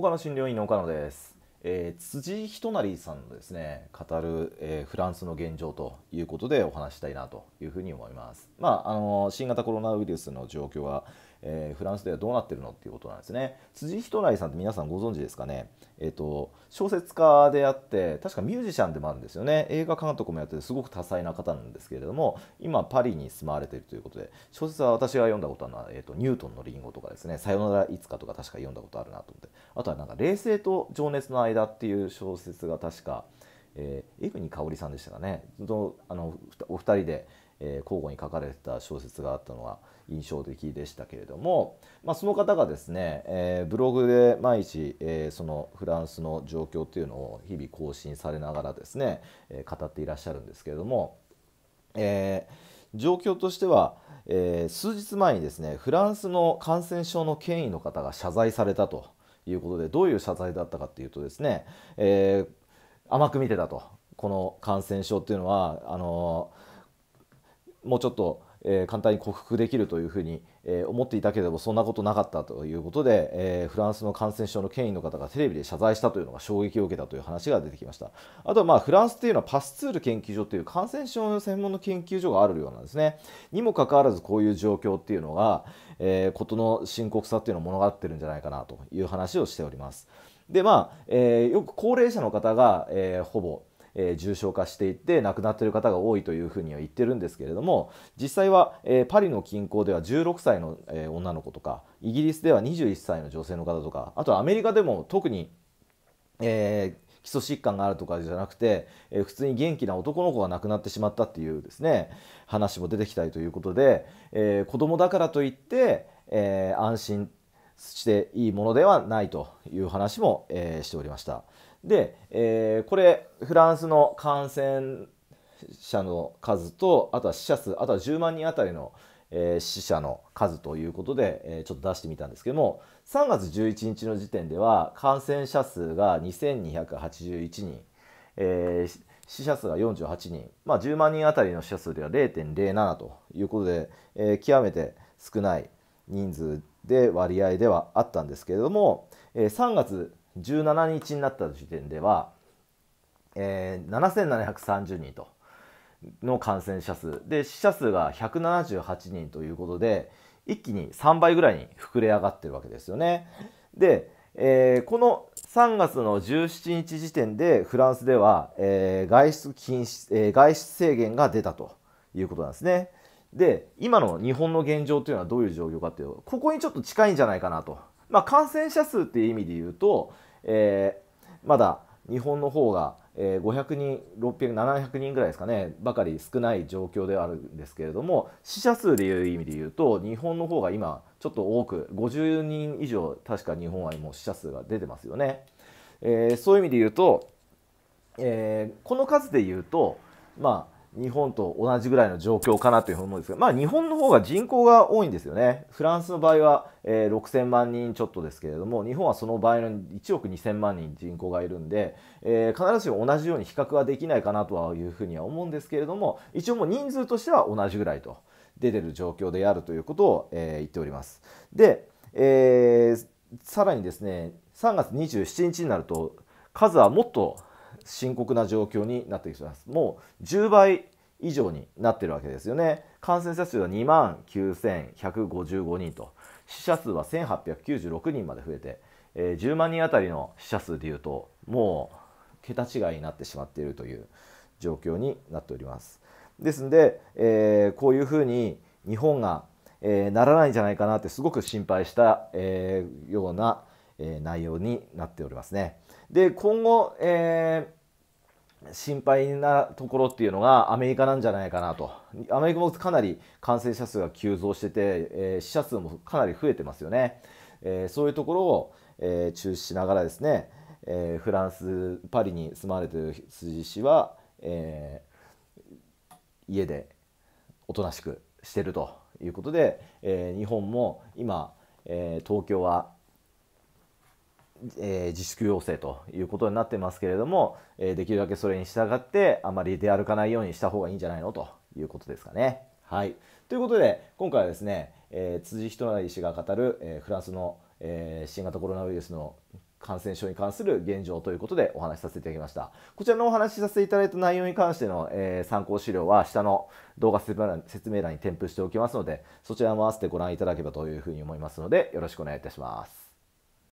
岡野診療院の岡野です、えー、辻仁成さんのですね語る、えー、フランスの現状ということでお話したいなというふうに思いますまああの新型コロナウイルスの状況はえー、フランスではどうなってるのっていうことなんですね。辻仁来さんって皆さんご存知ですかね、えーと、小説家であって、確かミュージシャンでもあるんですよね、映画監督もやってて、すごく多彩な方なんですけれども、今、パリに住まわれているということで、小説は私が読んだことあるのは、えーと、ニュートンのリンゴとかですね、さよならいつかとか、確か読んだことあるなと思って、あとはなんか、冷静と情熱の間っていう小説が確か、えー、江国香織さんでしたかね、のあのお二人で。え交互に書かれてた小説があったのは印象的でしたけれども、まあ、その方がですね、えブログで毎日、えそのフランスの状況というのを日々更新されながらですね、え語っていらっしゃるんですけれども、え状況としては、え数日前にですねフランスの感染症の権威の方が謝罪されたということでどういう謝罪だったかというとですね、え甘く見てたとこの感染症というのはあのーもうちょっと、えー、簡単に克服できるというふうに、えー、思っていたけれどそんなことなかったということで、えー、フランスの感染症の権威の方がテレビで謝罪したというのが衝撃を受けたという話が出てきましたあとはまあフランスというのはパスツール研究所という感染症の専門の研究所があるようなんですねにもかかわらずこういう状況っていうのが、えー、ことの深刻さっていうのを物語ってるんじゃないかなという話をしておりますでまあえー、よく高齢者の方が、えー、ほぼえー、重症化していって亡くなっている方が多いというふうには言ってるんですけれども実際は、えー、パリの近郊では16歳の、えー、女の子とかイギリスでは21歳の女性の方とかあとはアメリカでも特に、えー、基礎疾患があるとかじゃなくて、え普通に元気な男の子が亡くなってしまったっていうですね話も出てきたりということで、えー、子供だからといって、えー、安心していいものではないという話も、えー、しておりました。で、えー、これフランスの感染者の数とあとは死者数あとは10万人あたりの、えー、死者の数ということで、えー、ちょっと出してみたんですけども3月11日の時点では感染者数が2281人、えー、死者数が48人、まあ、10万人あたりの死者数では0.07ということで、えー、極めて少ない人数で割合ではあったんですけれども、えー、3月17日になった時点では、えー、7730人との感染者数で死者数が178人ということで一気に3倍ぐらいに膨れ上がってるわけですよね。で、えー、この3月の17日時点でフランスでは、えー、外出禁止、えー、外出制限が出たということなんですね。で今の日本の現状というのはどういう状況かというとここにちょっと近いんじゃないかなと。まあ、感染者数っていう意味で言うとえー、まだ日本の方が500人600700人ぐらいですかねばかり少ない状況ではあるんですけれども死者数でいう意味で言うと日本の方が今ちょっと多く50人以上確か日本はもう死者数が出てますよね。えー、そういう意味で言うと、えー、この数で言うとまあ日本と同じぐらいの状況かなというふうに思うんですが、まあ、日本の方が人口が多いんですよね。フランスの場合は、えー、6000万人ちょっとですけれども、日本はその場合の1億2000万人人口がいるんで、えー、必ずしも同じように比較はできないかなとはいうふうには思うんですけれども、一応もう人数としては同じぐらいと出てる状況であるということを、えー、言っております。で、えー、さらにですね、3月27日になると、数はもっと深刻な状況になってきてます。もう10倍以上になってるわけですよね。感染者数は2万9155人と死者数は1896人まで増えて、えー、10万人あたりの死者数でいうともう桁違いになってしまっているという状況になっております。ですので、えー、こういうふうに日本が、えー、ならないんじゃないかなってすごく心配した、えー、ような、えー、内容になっておりますね。で今後、えー心配なところっていうのがアメリカなんじゃないかなと、アメリカもかなり感染者数が急増してて、えー、死者数もかなり増えてますよね、えー、そういうところを、えー、注視しながらですね、えフランス、パリに住まれてる辻氏は、え家でおとなしくしてるということで、え日本も今、え東京はえー、自粛要請ということになってますけれども、えー、できるだけそれに従ってあまり出歩かないようにした方がいいんじゃないのということですかね。はい、ということで今回はですね、えー、辻仁成氏が語る、えフランスの、え新型コロナウイルスの感染症に関する現状ということでお話しさせていただきました。こちらのお話しさせていただいた内容に関しての、えー、参考資料は下の動画説明欄に添付しておきますので、そちらも合わせてご覧いただければというふうに思いますので、よろしくお願いいたします。